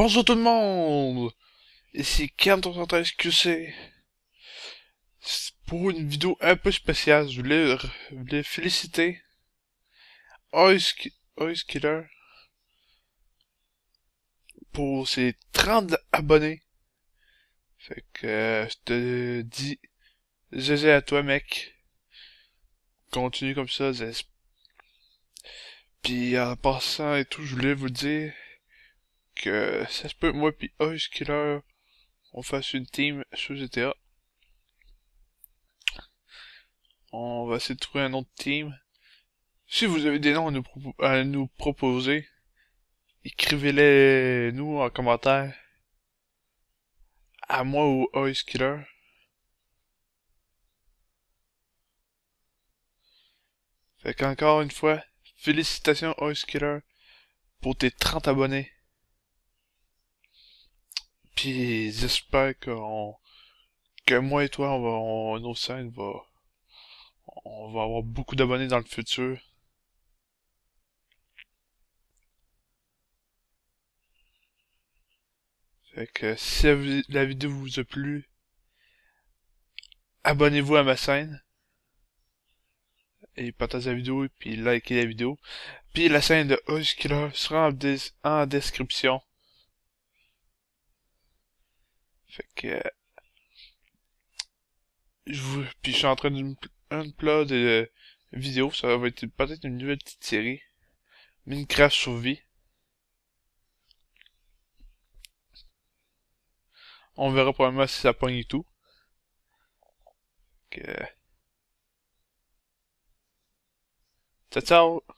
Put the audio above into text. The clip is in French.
Bonjour tout le monde Ici Ken que c'est. Pour une vidéo un peu spéciale, je voulais, je voulais féliciter Oise pour ses 30 abonnés. Fait que euh, je te dis GG à toi mec. Continue comme ça, Puis en passant et tout, je voulais vous dire ça se peut, moi puis Ice Killer, on fasse une team sous GTA. On va essayer de trouver un autre team. Si vous avez des noms à nous, proposer, écrivez-les nous en commentaire. À moi ou Ice Killer. Fait qu'encore une fois, félicitations Ice Killer pour tes 30 abonnés. Puis j'espère que moi et toi, on va, on, nos scènes va, on va avoir beaucoup d'abonnés dans le futur. Fait que si la vidéo vous a plu, abonnez-vous à ma scène Et partagez la vidéo, puis likez la vidéo. Puis la scène de Huskiller sera en description. Fait que... Euh, je Puis je suis en train plot de euh, vidéo, ça va être peut-être une nouvelle petite série. Minecraft survie. On verra probablement si ça pogne et tout. Que... Euh, ciao, ciao!